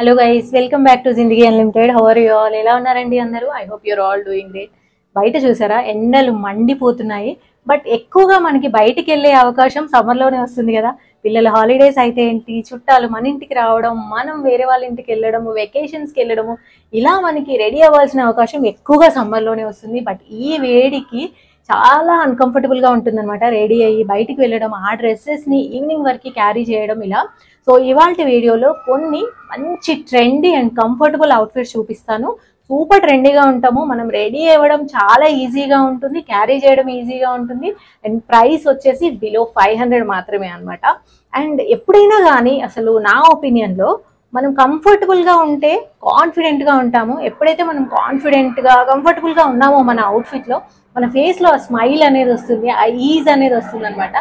Hello guys welcome back to Zindagi unlimited how are you all ఎలా ఉన్నారండి అందరూ I hope you're all doing great బయట చూసారా ఎండలు మండిపోతున్నాయి బట్ ఎక్కువగా మనకి బయటికి వెళ్ళే అవకాశం సమ్మర్లోనే వస్తుంది కదా పిల్లల హాలిడేస్ అయితే ఏంటి చుట్టాలు మన ఇంటికి రావడం మనం వేరే వాళ్ళ ఇంటికి వెళ్ళడము వెకేషన్స్కి వెళ్ళడము ఇలా మనకి రెడీ అవ్వాల్సిన అవకాశం ఎక్కువగా సమ్మర్లోనే వస్తుంది బట్ ఈ వేడికి చాలా అన్కంఫర్టబుల్గా ఉంటుందన్నమాట రెడీ అయ్యి బయటికి వెళ్ళడం ఆ డ్రెస్సెస్ని ఈవినింగ్ వరకు క్యారీ చేయడం ఇలా సో ఇవాళ వీడియోలో కొన్ని మంచి ట్రెండీ అండ్ కంఫర్టబుల్ అవుట్ఫిట్ చూపిస్తాను సూపర్ ట్రెండీగా ఉంటాము మనం రెడీ అవ్వడం చాలా ఈజీగా ఉంటుంది క్యారీ చేయడం ఈజీగా ఉంటుంది అండ్ ప్రైస్ వచ్చేసి బిలో ఫైవ్ హండ్రెడ్ మాత్రమే అనమాట అండ్ ఎప్పుడైనా కానీ అసలు నా ఒపీనియన్లో మనం కంఫర్టబుల్గా ఉంటే కాన్ఫిడెంట్గా ఉంటాము ఎప్పుడైతే మనం కాన్ఫిడెంట్గా కంఫర్టబుల్గా ఉన్నామో మన అవుట్ఫిట్లో మన ఫేస్లో ఆ స్మైల్ అనేది వస్తుంది ఆ ఈజ్ అనేది వస్తుంది అనమాట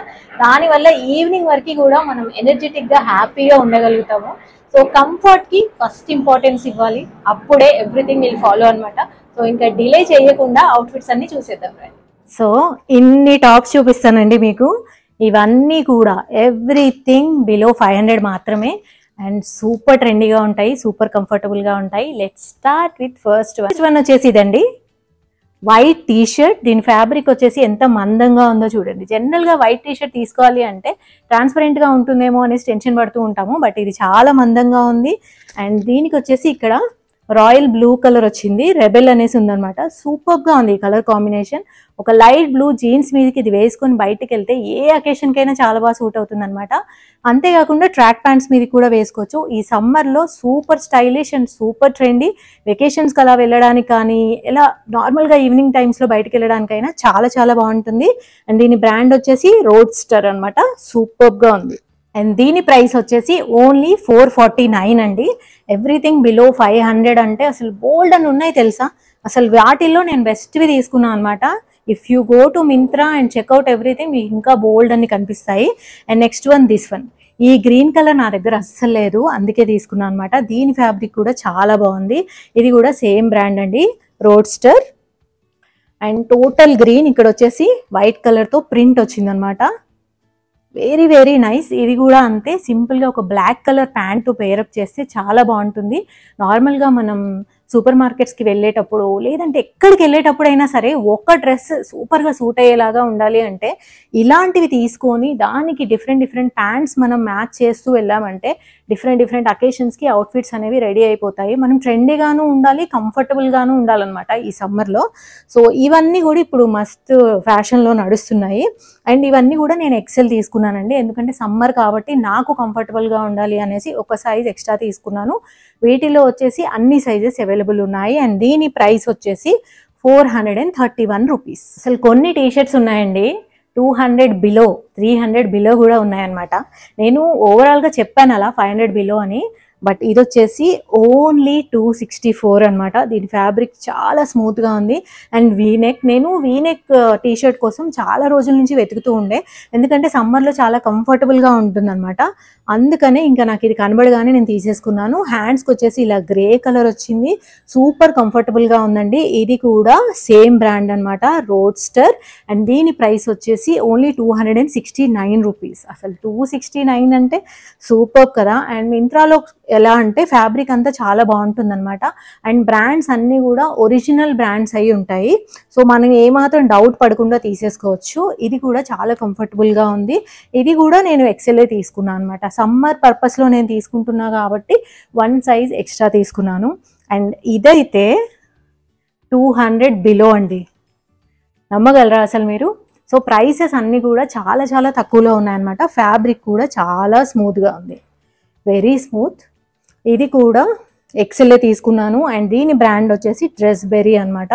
దానివల్ల ఈవినింగ్ వరకు కూడా మనం ఎనర్జెటిక్గా హ్యాపీగా ఉండగలుగుతాము సో కంఫర్ట్కి ఫస్ట్ ఇంపార్టెన్స్ ఇవ్వాలి అప్పుడే ఎవ్రీథింగ్ విల్ ఫాలో అనమాట సో ఇంకా డిలే చేయకుండా అవుట్ఫిట్స్ అన్ని చూసేద్దాం సో ఇన్ని టాప్స్ చూపిస్తానండి మీకు ఇవన్నీ కూడా ఎవ్రీథింగ్ బిలో ఫైవ్ హండ్రెడ్ మాత్రమే అండ్ సూపర్ ట్రెండీగా ఉంటాయి సూపర్ కంఫర్టబుల్గా ఉంటాయి let start with first first one వచ్చేసి ఇదండి వైట్ టీషర్ట్ దీని ఫ్యాబ్రిక్ వచ్చేసి ఎంత మందంగా ఉందో చూడండి జనరల్గా వైట్ టీషర్ట్ తీసుకోవాలి అంటే ట్రాన్స్పరెంట్గా ఉంటుందేమో అనేసి టెన్షన్ పడుతూ ఉంటాము బట్ ఇది చాలా మందంగా ఉంది అండ్ దీనికి వచ్చేసి ఇక్కడ రాయల్ బ్లూ కలర్ వచ్చింది రెబెల్ అనేసి ఉందనమాట సూపర్గా ఉంది ఈ కలర్ కాంబినేషన్ ఒక లైట్ బ్లూ జీన్స్ మీదకి ఇది వేసుకొని బయటకు వెళ్తే ఏ అకేషన్కైనా చాలా బాగా సూట్ అవుతుంది అనమాట అంతేకాకుండా ట్రాక్ ప్యాంట్స్ మీద కూడా వేసుకోవచ్చు ఈ సమ్మర్లో super stylish and super trendy వెకేషన్స్కి అలా వెళ్ళడానికి కానీ ఇలా నార్మల్గా ఈవినింగ్ టైమ్స్లో బయటకు వెళ్ళడానికైనా చాలా చాలా బాగుంటుంది అండ్ దీని బ్రాండ్ వచ్చేసి రోడ్ రోడ్స్టర్ అనమాట సూపర్గా ఉంది అండ్ దీని ప్రైస్ వచ్చేసి ఓన్లీ ఫోర్ ఫార్టీ నైన్ అండి ఎవ్రీథింగ్ బిలో ఫైవ్ హండ్రెడ్ అంటే అసలు బోల్డ్ అని ఉన్నాయి తెలుసా అసలు వాటిల్లో నేను బెస్ట్వి తీసుకున్నాను అనమాట if you go to Myntra and checkout everything ఇంకా బోల్డ్ అని కనిపిస్తాయి and next one this one ఈ గ్రీన్ కలర్ నా దగ్గర అస్సలు లేదు అందుకే తీసుకున్నాను అనమాట దీని ఫ్యాబ్రిక్ కూడా చాలా బాగుంది ఇది కూడా సేమ్ బ్రాండ్ అండి రోడ్స్టర్ అండ్ టోటల్ గ్రీన్ ఇక్కడ వచ్చేసి వైట్ కలర్తో ప్రింట్ వచ్చిందనమాట వెరీ వెరీ నైస్ ఇది కూడా అంతే సింపుల్గా ఒక బ్లాక్ కలర్ ప్యాంట్ పేరప్ చేస్తే చాలా బాగుంటుంది నార్మల్గా మనం సూపర్ మార్కెట్స్కి వెళ్ళేటప్పుడు లేదంటే ఎక్కడికి వెళ్ళేటప్పుడైనా సరే ఒక డ్రెస్ సూపర్గా సూట్ అయ్యేలాగా ఉండాలి అంటే ఇలాంటివి తీసుకొని దానికి డిఫరెంట్ డిఫరెంట్ ప్యాంట్స్ మనం మ్యాచ్ చేస్తూ వెళ్ళామంటే డిఫరెంట్ డిఫరెంట్ అకేషన్స్కి అవుట్ఫిట్స్ అనేవి రెడీ అయిపోతాయి మనం ట్రెండీగాను ఉండాలి కంఫర్టబుల్గాను ఉండాలన్నమాట ఈ సమ్మర్లో సో ఇవన్నీ కూడా ఇప్పుడు మస్తు ఫ్యాషన్లో నడుస్తున్నాయి అండ్ ఇవన్నీ కూడా నేను ఎక్సెల్ తీసుకున్నానండి ఎందుకంటే సమ్మర్ కాబట్టి నాకు కంఫర్టబుల్గా ఉండాలి అనేసి ఒక సైజ్ ఎక్స్ట్రా తీసుకున్నాను వీటిలో వచ్చేసి అన్ని సైజెస్ అవైలబుల్ ఉన్నాయి అండ్ దీని ప్రైస్ వచ్చేసి four hundred and thirty one rupees అసలు కొన్ని టీషర్ట్స్ ఉన్నాయండి two hundred below three hundred below కూడా ఉన్నాయన్నమాట నేను ఓవరాల్గా చెప్పాను అలా ఫైవ్ హండ్రెడ్ బిలో అని బట్ ఇది వచ్చేసి ఓన్లీ టూ సిక్స్టీ ఫోర్ అనమాట దీని ఫ్యాబ్రిక్ చాలా స్మూత్గా ఉంది అండ్ వీనెక్ నేను వీనెక్ టీషర్ట్ కోసం చాలా రోజుల నుంచి వెతుకుతూ ఉండే ఎందుకంటే సమ్మర్లో చాలా కంఫర్టబుల్గా ఉంటుందన్నమాట అందుకనే ఇంకా నాకు ఇది కనబడగానే నేను తీసేసుకున్నాను హ్యాండ్స్కి వచ్చేసి ఇలా గ్రే కలర్ వచ్చింది సూపర్ కంఫర్టబుల్గా ఉందండి ఇది కూడా సేమ్ బ్రాండ్ అనమాట రోడ్స్టర్ అండ్ దీని ప్రైస్ వచ్చేసి only two hundred and sixty nine rupees అసలు టూ సిక్స్టీ నైన్ అంటే సూపర్ కదా అండ్ మింత్రాలో ఎలా అంటే ఫ్యాబ్రిక్ అంతా చాలా బాగుంటుంది అనమాట అండ్ బ్రాండ్స్ అన్నీ కూడా ఒరిజినల్ బ్రాండ్స్ అయి ఉంటాయి సో మనం ఏమాత్రం డౌట్ పడకుండా తీసేసుకోవచ్చు ఇది కూడా చాలా కంఫర్టబుల్గా ఉంది ఇది కూడా నేను ఎక్సెల్ఏ తీసుకున్నాను అనమాట సమ్మర్ పర్పస్లో నేను తీసుకుంటున్నా కాబట్టి వన్ సైజ్ ఎక్స్ట్రా తీసుకున్నాను అండ్ ఇదైతే టూ హండ్రెడ్ బిలో అండి నమ్మగలరా అసలు మీరు సో ప్రైసెస్ అన్నీ కూడా చాలా చాలా తక్కువలో ఉన్నాయన్నమాట ఫ్యాబ్రిక్ కూడా చాలా స్మూత్గా ఉంది వెరీ స్మూత్ ఇది కూడా ఎక్సెల్ తీసుకున్నాను అండ్ దీని బ్రాండ్ వచ్చేసి డ్రెస్ బెరీ అనమాట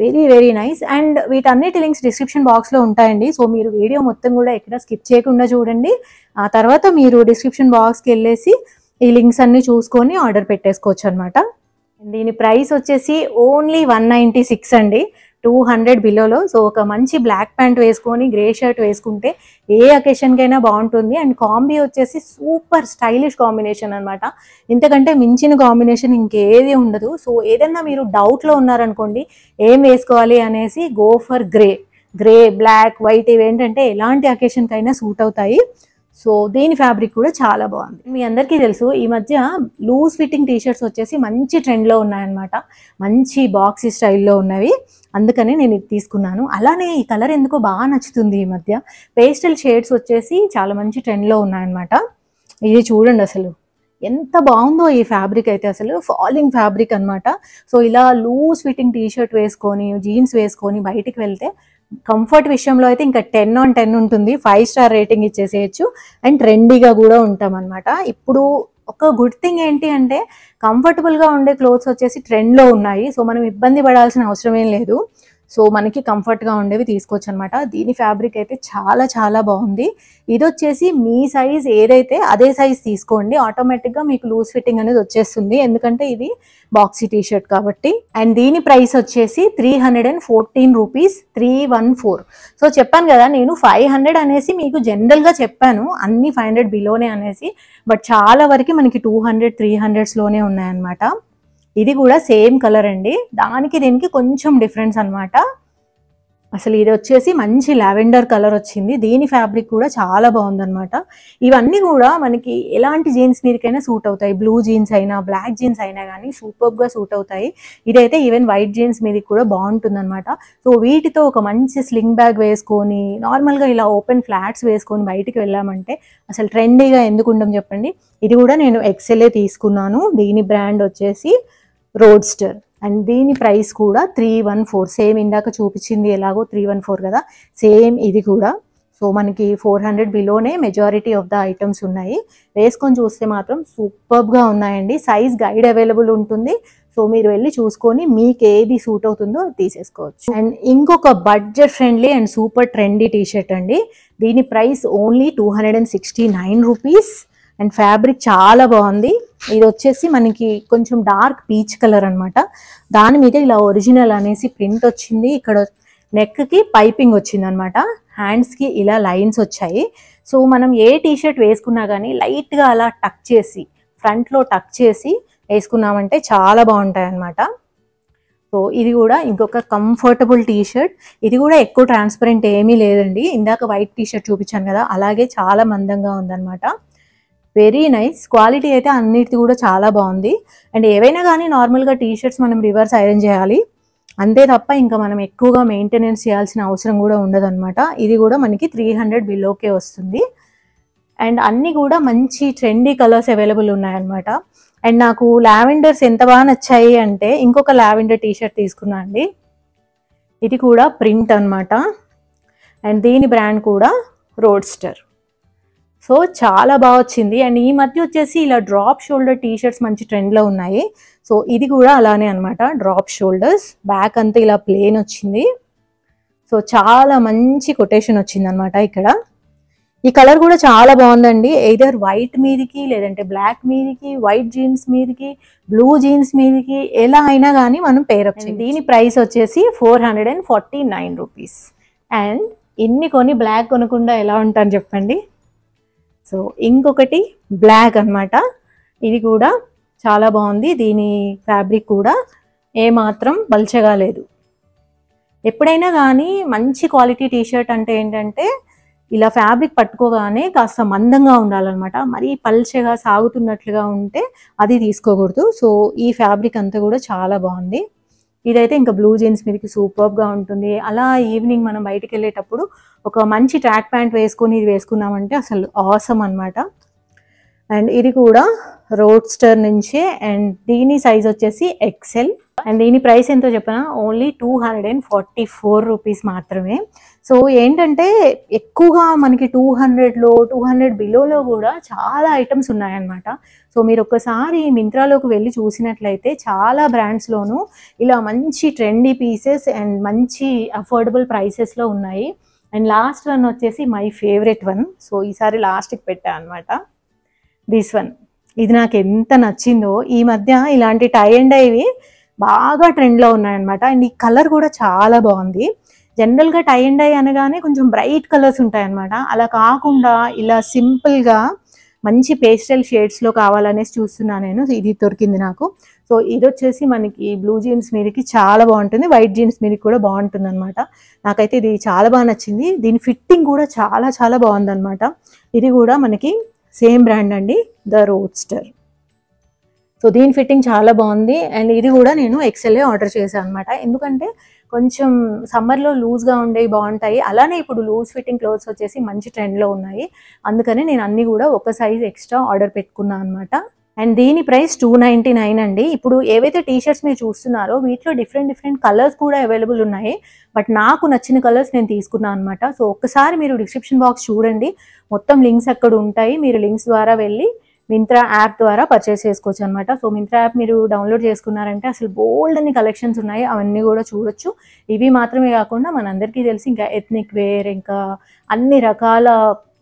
వెరీ వెరీ నైస్ అండ్ వీటన్నిటి లింక్స్ డిస్క్రిప్షన్ బాక్స్లో ఉంటాయండి సో మీరు వీడియో మొత్తం కూడా ఎక్కడ స్కిప్ చేయకుండా చూడండి ఆ తర్వాత మీరు డిస్క్రిప్షన్ బాక్స్కి వెళ్ళేసి ఈ లింక్స్ అన్నీ చూసుకొని ఆర్డర్ పెట్టేసుకోవచ్చు అనమాట దీని ప్రైస్ వచ్చేసి ఓన్లీ వన్ నైంటీ సిక్స్ అండి టూ హండ్రెడ్ బిలోలో సో ఒక మంచి బ్లాక్ ప్యాంట్ వేసుకొని గ్రే షర్ట్ వేసుకుంటే ఏ అకేషన్కైనా బాగుంటుంది అండ్ కాంబీ వచ్చేసి సూపర్ స్టైలిష్ కాంబినేషన్ అనమాట ఇంతకంటే మించిన కాంబినేషన్ ఇంకేది ఉండదు సో ఏదన్నా మీరు డౌట్లో ఉన్నారనుకోండి ఏం వేసుకోవాలి అనేసి go for grey grey black white ఇవి ఏంటంటే ఎలాంటి అకేషన్కైనా సూట్ అవుతాయి సో దీని ఫ్యాబ్రిక్ కూడా చాలా బాగుంది మీ అందరికీ తెలుసు ఈ మధ్య లూజ్ ఫిట్టింగ్ టీషర్ట్స్ వచ్చేసి మంచి ట్రెండ్లో ఉన్నాయన్నమాట మంచి బాక్స్ స్టైల్లో ఉన్నవి అందుకని నేను ఇది తీసుకున్నాను అలానే ఈ కలర్ ఎందుకో బాగా నచ్చుతుంది ఈ మధ్య పేస్టల్ షేడ్స్ వచ్చేసి చాలా మంచి ట్రెండ్లో ఉన్నాయన్నమాట ఇది చూడండి అసలు ఎంత బాగుందో ఈ ఫ్యాబ్రిక్ అయితే అసలు ఫాలింగ్ ఫ్యాబ్రిక్ అనమాట సో ఇలా లూజ్ ఫిట్టింగ్ టీషర్ట్ వేసుకొని జీన్స్ వేసుకొని బయటికి వెళ్తే కంఫర్ట్ విషయంలో అయితే ఇంకా టెన్ ఆన్ టెన్ ఉంటుంది ఫైవ్ స్టార్ రేటింగ్ ఇచ్చేసేయచ్చు అండ్ ట్రెండీగా కూడా ఉంటాం అనమాట ఇప్పుడు ఒక గుడ్ థింగ్ ఏంటి అంటే కంఫర్టబుల్గా ఉండే క్లోత్స్ వచ్చేసి ట్రెండ్లో ఉన్నాయి సో మనం ఇబ్బంది పడాల్సిన అవసరం ఏం లేదు సో మనకి కంఫర్ట్గా ఉండేవి తీసుకోవచ్చు అనమాట దీని ఫ్యాబ్రిక్ అయితే చాలా చాలా బాగుంది ఇది వచ్చేసి మీ సైజ్ ఏదైతే అదే సైజ్ తీసుకోండి ఆటోమేటిక్గా మీకు లూజ్ ఫిట్టింగ్ అనేది వచ్చేస్తుంది ఎందుకంటే ఇది బాక్సీ టీ షర్ట్ కాబట్టి అండ్ దీని ప్రైస్ వచ్చేసి three hundred and fourteen rupees three one four so చెప్పాను కదా నేను ఫైవ్ హండ్రెడ్ అనేసి మీకు జనరల్గా చెప్పాను అన్ని ఫైవ్ హండ్రెడ్ బిలోనే అనేసి బట్ చాలా వరకు మనకి టూ హండ్రెడ్ త్రీ హండ్రెడ్స్లోనే ఉన్నాయన్నమాట ఇది కూడా సేమ్ కలర్ అండి దానికి దీనికి కొంచెం డిఫరెన్స్ అనమాట అసలు ఇది వచ్చేసి మంచి లావెండర్ కలర్ వచ్చింది దీని ఫ్యాబ్రిక్ కూడా చాలా బాగుందనమాట ఇవన్నీ కూడా మనకి ఎలాంటి జీన్స్ మీదకైనా సూట్ అవుతాయి బ్లూ జీన్స్ అయినా బ్లాక్ జీన్స్ అయినా కానీ సూపర్గా సూట్ అవుతాయి ఇదైతే ఈవెన్ వైట్ జీన్స్ మీదకి కూడా బాగుంటుందన్నమాట సో వీటితో ఒక మంచి స్లింగ్ బ్యాగ్ వేసుకొని నార్మల్గా ఇలా ఓపెన్ ఫ్లాట్స్ వేసుకొని బయటికి వెళ్ళామంటే అసలు ట్రెండీగా ఎందుకు ఉండం చెప్పండి ఇది కూడా నేను ఎక్సెల్ఏ తీసుకున్నాను దీని బ్రాండ్ వచ్చేసి రోడ్స్టర్ అండ్ దీని ప్రైస్ కూడా త్రీ వన్ ఫోర్ సేమ్ ఇందాక చూపించింది ఎలాగో త్రీ వన్ ఫోర్ కదా సేమ్ ఇది కూడా సో మనకి ఫోర్ హండ్రెడ్ బిలోనే మెజారిటీ ఆఫ్ ద ఐటమ్స్ ఉన్నాయి వేసుకొని చూస్తే మాత్రం సూపర్గా ఉన్నాయండి సైజ్ గైడ్ అవైలబుల్ ఉంటుంది సో మీరు వెళ్ళి చూసుకొని మీకు ఏది సూట్ అవుతుందో అది తీసేసుకోవచ్చు అండ్ ఇంకొక budget friendly and super trendy T shirt అండి దీని price only two hundred and sixty nine rupees and fabric చాలా బాగుంది ఇది వచ్చేసి మనకి కొంచెం డార్క్ పీచ్ కలర్ అనమాట దాని మీద ఇలా ఒరిజినల్ అనేసి ప్రింట్ వచ్చింది ఇక్కడ నెక్కి పైపింగ్ వచ్చింది అనమాట హ్యాండ్స్కి ఇలా లైన్స్ వచ్చాయి సో మనం ఏ టీషర్ట్ వేసుకున్నా కానీ లైట్గా అలా టక్ చేసి ఫ్రంట్లో టక్ చేసి వేసుకున్నామంటే చాలా బాగుంటాయి అనమాట సో ఇది కూడా ఇంకొక కంఫర్టబుల్ టీషర్ట్ ఇది కూడా ఎక్కువ ట్రాన్స్పరెంట్ ఏమీ లేదండి ఇందాక వైట్ టీషర్ట్ చూపించాను కదా అలాగే చాలా మందంగా ఉందన్నమాట వెరీ నైస్ క్వాలిటీ అయితే అన్నిటి కూడా చాలా బాగుంది అండ్ ఏవైనా కానీ నార్మల్గా టీ షర్ట్స్ మనం రివర్స్ ఐరన్ చేయాలి అంతే తప్ప ఇంకా మనం ఎక్కువగా మెయింటెనెన్స్ చేయాల్సిన అవసరం కూడా ఉండదన్నమాట ఇది కూడా మనకి త్రీ హండ్రెడ్ బిలోకే వస్తుంది అండ్ అన్నీ కూడా మంచి ట్రెండీ కలర్స్ అవైలబుల్ ఉన్నాయన్నమాట అండ్ నాకు లావెండర్స్ ఎంత బాగా నచ్చాయి అంటే ఇంకొక లావెండర్ టీషర్ట్ తీసుకున్నా అండి ఇది కూడా ప్రింట్ అనమాట అండ్ దీని బ్రాండ్ కూడా రోడ్స్టర్ సో చాలా బాగా వచ్చింది అండ్ ఈ మధ్య వచ్చేసి ఇలా డ్రాప్ షోల్డర్ టీషర్ట్స్ మంచి ట్రెండ్లో ఉన్నాయి సో ఇది కూడా అలానే అనమాట డ్రాప్ షోల్డర్స్ బ్యాక్ అంతా ఇలా ప్లేన్ వచ్చింది సో చాలా మంచి కొటేషన్ వచ్చింది అనమాట ఇక్కడ ఈ కలర్ కూడా చాలా బాగుందండి ఎయిదర్ వైట్ మీదకి లేదంటే బ్లాక్ మీదకి వైట్ జీన్స్ మీదకి బ్లూ జీన్స్ మీదకి ఎలా అయినా కానీ మనం వచ్చింది hmm. దీని ప్రైస్ వచ్చేసి four hundred and forty nine rupees and ఇన్ని కొని బ్లాక్ కొనకుండా ఎలా ఉంటాను చెప్పండి సో ఇంకొకటి బ్లాక్ అనమాట ఇది కూడా చాలా బాగుంది దీని ఫ్యాబ్రిక్ కూడా ఏమాత్రం బల్చగా లేదు ఎప్పుడైనా కానీ మంచి క్వాలిటీ టీషర్ట్ అంటే ఏంటంటే ఇలా ఫ్యాబ్రిక్ పట్టుకోగానే కాస్త మందంగా ఉండాలన్నమాట మరీ పల్చగా సాగుతున్నట్లుగా ఉంటే అది తీసుకోకూడదు సో ఈ ఫ్యాబ్రిక్ అంతా కూడా చాలా బాగుంది ఇదైతే ఇంకా బ్లూ జీన్స్ మీదకి గా ఉంటుంది అలా ఈవినింగ్ మనం బయటికి వెళ్ళేటప్పుడు ఒక మంచి ట్రాక్ ప్యాంట్ వేసుకొని ఇది వేసుకున్నామంటే అసలు ఆసమ్ అనమాట అండ్ ఇది కూడా రోడ్స్టర్ నుంచే అండ్ దీని సైజ్ వచ్చేసి ఎక్సెల్ అండ్ దీని ప్రైస్ ఎంతో చెప్పిన only two hundred and forty four rupees మాత్రమే సో ఏంటంటే ఎక్కువగా మనకి టూ హండ్రెడ్లో టూ హండ్రెడ్ బిలోలో కూడా చాలా ఐటమ్స్ ఉన్నాయన్నమాట సో మీరు ఒక్కసారి మింత్రాలోకి వెళ్ళి చూసినట్లయితే చాలా బ్రాండ్స్లోనూ ఇలా మంచి ట్రెండీ పీసెస్ అండ్ మంచి అఫోర్డబుల్ ప్రైసెస్లో ఉన్నాయి అండ్ లాస్ట్ వన్ వచ్చేసి మై ఫేవరెట్ వన్ సో ఈసారి లాస్ట్కి పెట్టా అనమాట దిస్ వన్ ఇది నాకు ఎంత నచ్చిందో ఈ మధ్య ఇలాంటి టై అండ్ అయివి బాగా ట్రెండ్లో ఉన్నాయన్నమాట అండ్ ఈ కలర్ కూడా చాలా బాగుంది జనరల్గా టై అండ్ డై అనగానే కొంచెం బ్రైట్ కలర్స్ ఉంటాయన్నమాట అలా కాకుండా ఇలా సింపుల్గా మంచి పేస్టల్ షేడ్స్లో కావాలనేసి చూస్తున్నాను నేను ఇది దొరికింది నాకు సో ఇది వచ్చేసి మనకి బ్లూ జీన్స్ మీదకి చాలా బాగుంటుంది వైట్ జీన్స్ మీదకి కూడా బాగుంటుంది అనమాట నాకైతే ఇది చాలా బాగా నచ్చింది దీని ఫిట్టింగ్ కూడా చాలా చాలా బాగుందన్నమాట ఇది కూడా మనకి సేమ్ బ్రాండ్ అండి ద రోడ్స్టర్ సో దీని ఫిట్టింగ్ చాలా బాగుంది అండ్ ఇది కూడా నేను ఎక్సెల్లే ఆర్డర్ చేశాను అనమాట ఎందుకంటే కొంచెం సమ్మర్లో లూజ్గా ఉండేవి బాగుంటాయి అలానే ఇప్పుడు లూజ్ ఫిట్టింగ్ క్లోత్స్ వచ్చేసి మంచి ట్రెండ్లో ఉన్నాయి అందుకని నేను అన్నీ కూడా ఒక సైజ్ ఎక్స్ట్రా ఆర్డర్ పెట్టుకున్నాను అనమాట అండ్ దీని ప్రైస్ టూ నైంటీ నైన్ అండి ఇప్పుడు ఏవైతే టీషర్ట్స్ మీరు చూస్తున్నారో వీటిలో డిఫరెంట్ డిఫరెంట్ కలర్స్ కూడా అవైలబుల్ ఉన్నాయి బట్ నాకు నచ్చిన కలర్స్ నేను తీసుకున్నాను అనమాట సో ఒక్కసారి మీరు డిస్క్రిప్షన్ బాక్స్ చూడండి మొత్తం లింక్స్ అక్కడ ఉంటాయి మీరు లింక్స్ ద్వారా వెళ్ళి మింత్రా యాప్ ద్వారా పర్చేస్ చేసుకోవచ్చు అనమాట సో మింత్రా యాప్ మీరు డౌన్లోడ్ చేసుకున్నారంటే అసలు బోల్డ్ అన్ని కలెక్షన్స్ ఉన్నాయి అవన్నీ కూడా చూడొచ్చు ఇవి మాత్రమే కాకుండా మనందరికీ తెలిసి ఇంకా ఎథ్నిక్ వేర్ ఇంకా అన్ని రకాల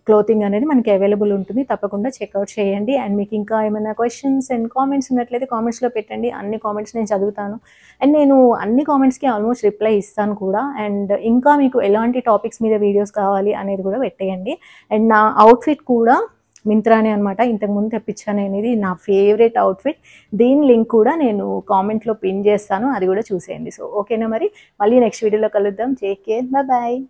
క్లోతింగ్ అనేది మనకి అవైలబుల్ ఉంటుంది తప్పకుండా చెక్అవుట్ చేయండి అండ్ మీకు ఇంకా ఏమైనా క్వశ్చన్స్ అండ్ కామెంట్స్ ఉన్నట్లయితే కామెంట్స్లో పెట్టండి అన్ని కామెంట్స్ నేను చదువుతాను అండ్ నేను అన్ని కామెంట్స్కి ఆల్మోస్ట్ రిప్లై ఇస్తాను కూడా అండ్ ఇంకా మీకు ఎలాంటి టాపిక్స్ మీద వీడియోస్ కావాలి అనేది కూడా పెట్టేయండి అండ్ నా అవుట్ఫిట్ కూడా మింత్రానే అనమాట ఇంతకుముందు తెప్పించాను అనేది నా ఫేవరెట్ అవుట్ఫిట్ దీని లింక్ కూడా నేను కామెంట్లో పిన్ చేస్తాను అది కూడా చూసేయండి సో ఓకేనా మరి మళ్ళీ నెక్స్ట్ వీడియోలో కలుద్దాం కేర్ బాయ్